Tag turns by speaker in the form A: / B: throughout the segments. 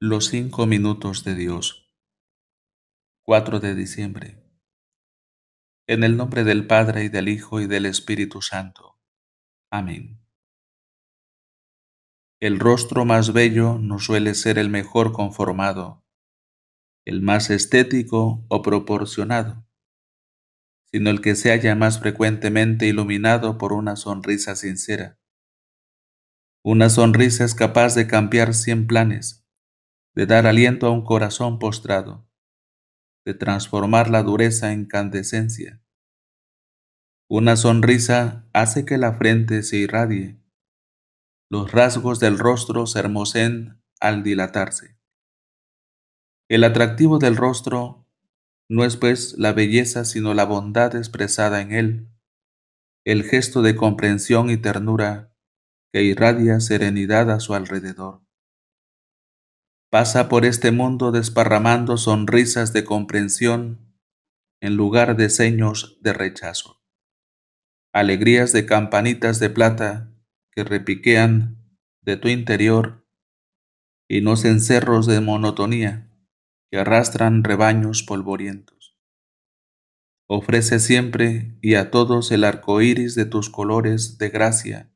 A: Los cinco minutos de Dios. 4 de diciembre. En el nombre del Padre y del Hijo y del Espíritu Santo. Amén. El rostro más bello no suele ser el mejor conformado, el más estético o proporcionado, sino el que se haya más frecuentemente iluminado por una sonrisa sincera. Una sonrisa es capaz de cambiar cien planes de dar aliento a un corazón postrado, de transformar la dureza en candescencia. Una sonrisa hace que la frente se irradie, los rasgos del rostro se hermosen al dilatarse. El atractivo del rostro no es pues la belleza sino la bondad expresada en él, el gesto de comprensión y ternura que irradia serenidad a su alrededor pasa por este mundo desparramando sonrisas de comprensión en lugar de seños de rechazo, alegrías de campanitas de plata que repiquean de tu interior y no cencerros de monotonía que arrastran rebaños polvorientos. Ofrece siempre y a todos el arco iris de tus colores de gracia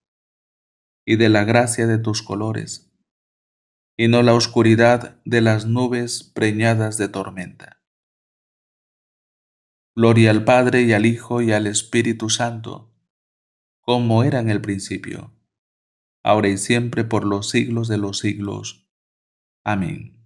A: y de la gracia de tus colores y no la oscuridad de las nubes preñadas de tormenta. Gloria al Padre y al Hijo y al Espíritu Santo, como era en el principio, ahora y siempre por los siglos de los siglos. Amén.